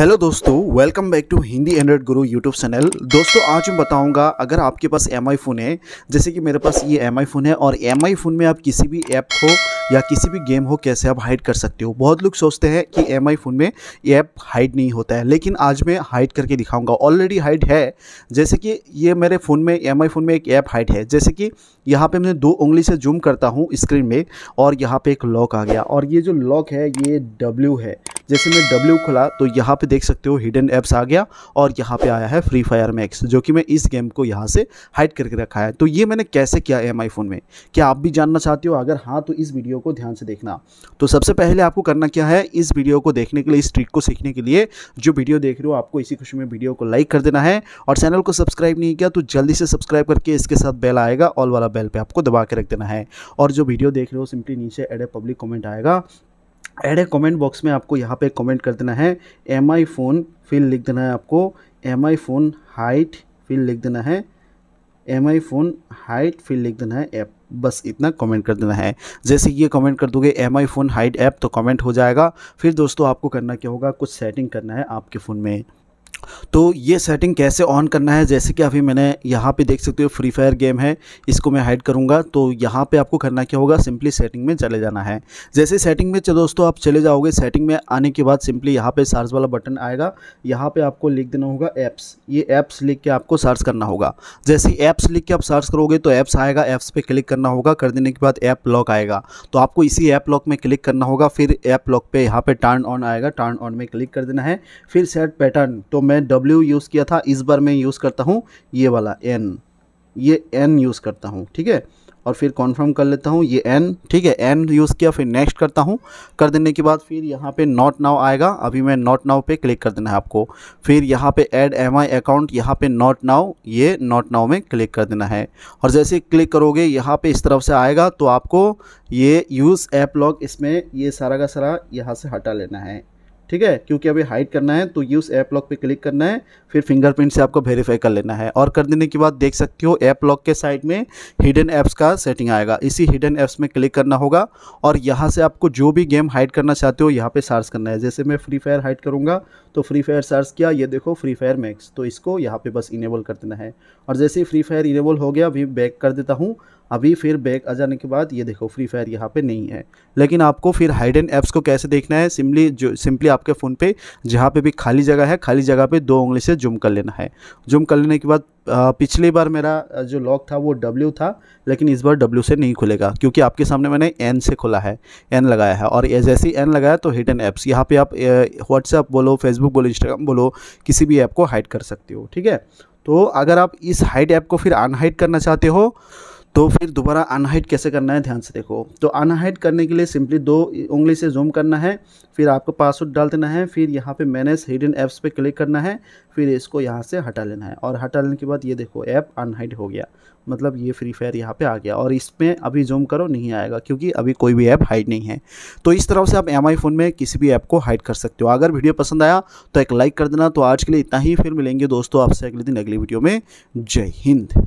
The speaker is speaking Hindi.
हेलो दोस्तों welcome back to Hindi android guru YouTube channel दोस्तों आज मैं बताऊंगा अगर आपके पास एम फ़ोन है जैसे कि मेरे पास ये एम फ़ोन है और एम फ़ोन में आप किसी भी ऐप को या किसी भी गेम हो कैसे आप हाइड कर सकते हो बहुत लोग सोचते हैं कि एम फ़ोन में ये ऐप हाइड नहीं होता है लेकिन आज मैं हाइड करके दिखाऊंगा ऑलरेडी हाइड है जैसे कि ये मेरे फ़ोन में एम फ़ोन में एक ऐप हाइड है जैसे कि यहाँ पे मैं दो उंगली से जूम करता हूँ स्क्रीन में और यहाँ पे एक लॉक आ गया और ये जो लॉक है ये डब्ल्यू है जैसे मैं डब्ल्यू खुला तो यहाँ पे देख सकते हो हिडन ऐप्स आ गया और यहाँ पे आया है फ्री फायर मैक्स जो कि मैं इस गेम को यहाँ से हाइड करके रखा है तो ये मैंने कैसे किया एम फ़ोन में क्या आप भी जानना चाहते हो अगर हाँ तो इस वीडियो वीडियो को ध्यान से देखना तो सबसे पहले आपको करना क्या है इस वीडियो को देखने के लिए इस ट्रिक को सीखने के लिए जो वीडियो देख रहे हो आपको इसी खुशी में वीडियो को लाइक कर देना है और चैनल को सब्सक्राइब नहीं किया तो जल्दी से सब्सक्राइब करके इसके साथ बेल आएगा ऑल वाला बेल पर आपको दबा के रख देना है और जो वीडियो देख रहे हो सिंपली नीचे एड ए पब्लिक कॉमेंट आएगा एड ए कॉमेंट बॉक्स में आपको यहाँ पर कॉमेंट कर देना है एम आई फ़ोन फिर लिख देना है आपको एम आई फ़ोन हाइट फिर लिख देना है एम आई फ़ोन हाइट फिर लिख देना है ऐप बस इतना कमेंट कर देना है जैसे ये कमेंट कर दोगे M I phone hide app तो कमेंट हो जाएगा फिर दोस्तों आपको करना क्या होगा कुछ सेटिंग करना है आपके फ़ोन में तो ये सेटिंग कैसे ऑन करना है जैसे कि अभी मैंने यहाँ पे देख सकते हो फ्री फायर गेम है इसको मैं हाइड करूँगा तो यहाँ पे आपको करना क्या होगा सिंपली सेटिंग में चले जाना है जैसे सेटिंग में दोस्तों आप चले जाओगे सेटिंग में आने के बाद सिंपली यहाँ पे सर्च वाला बटन आएगा यहाँ पर आपको लिख देना होगा ऐप्स ये ऐप्स लिख के आपको सर्च करना होगा जैसे ऐप्स लिख के आप सर्च करोगे तो ऐप्स आएगा ऐप्स पर क्लिक करना होगा कर देने के बाद ऐप लॉक आएगा तो आपको इसी ऐप लॉक में क्लिक करना होगा फिर ऐप लॉक पे यहाँ पे टर्न ऑन आएगा टर्न ऑन में क्लिक कर देना है फिर सेट पैटर्न तो मैं डब्ल्यू यूज़ किया था इस बार मैं यूज़ करता हूँ ये वाला एन ये एन यूज़ करता हूँ ठीक है और फिर कॉन्फर्म कर लेता हूँ ये एन ठीक है एन यूज़ किया फिर नेक्स्ट करता हूँ कर देने के बाद फिर यहाँ पे नॉट नाउ आएगा अभी मैं नॉट नाउ पे क्लिक कर देना है आपको फिर यहाँ पे ऐड एम आई अकाउंट यहाँ पे नॉट नाउ ये नॉट नाउ में क्लिक कर देना है और जैसे क्लिक करोगे यहाँ पे इस तरफ से आएगा तो आपको ये यूज़ ऐप लॉग इसमें ये सारा का सारा यहाँ से हटा लेना है ठीक है क्योंकि अभी हाइड करना है तो ये उस ऐप लॉक पे क्लिक करना है फिर फिंगरप्रिंट से आपको वेरीफाई कर लेना है और कर देने के बाद देख सकते हो ऐप लॉक के साइड में हिडन ऐप्स का सेटिंग आएगा इसी हिडन ऐप्स में क्लिक करना होगा और यहाँ से आपको जो भी गेम हाइड करना चाहते हो यहाँ पर सर्च करना है जैसे मैं फ्री फायर हाइड करूँगा तो फ्री फायर सर्च किया ये देखो फ्री फायर मैक्स तो इसको यहाँ पर बस इनेबल कर देना है और जैसे ही फ्री फायर इनेबल हो गया अभी बैक कर देता हूँ अभी फिर बैक आ जाने के बाद ये देखो फ्री फायर यहाँ पे नहीं है लेकिन आपको फिर हाइड एंड ऐप्स को कैसे देखना है सिम्पली जो सिंपली आपके फ़ोन पे जहाँ पे भी खाली जगह है खाली जगह पे दो उंगली से जुम कर लेना है जुम कर लेने के बाद पिछली बार मेरा जो लॉक था वो डब्ल्यू था लेकिन इस बार डब्ल्यू से नहीं खुलेगा क्योंकि आपके सामने मैंने एन से खुला है एन लगाया है और जैसे ही एन लगाया तो हिडन ऐप्स यहाँ पे आप व्हाट्सएप बोलो फेसबुक बोलो इंस्टाग्राम बोलो किसी भी ऐप को हाइड कर सकते हो ठीक है तो अगर आप इस हाइड ऐप को फिर अनहाइड करना चाहते हो तो फिर दोबारा अनहाइड कैसे करना है ध्यान से देखो तो अनहाइट करने के लिए सिंपली दो उंगली से जूम करना है फिर आपको पासवर्ड डाल देना है फिर यहाँ पे मैनेज हिडन ऐप्स पे क्लिक करना है फिर इसको यहाँ से हटा लेना है और हटा लेने के बाद ये देखो ऐप अनहाइड हो गया मतलब ये फ्री फायर यहाँ पे आ गया और इसमें अभी जूम करो नहीं आएगा क्योंकि अभी कोई भी ऐप हाइड नहीं है तो इस तरह से आप एम फ़ोन में किसी भी ऐप को हाइड कर सकते हो अगर वीडियो पसंद आया तो एक लाइक कर देना तो आज के लिए इतना ही फिर मिलेंगे दोस्तों आपसे अगले दिन अगली वीडियो में जय हिंद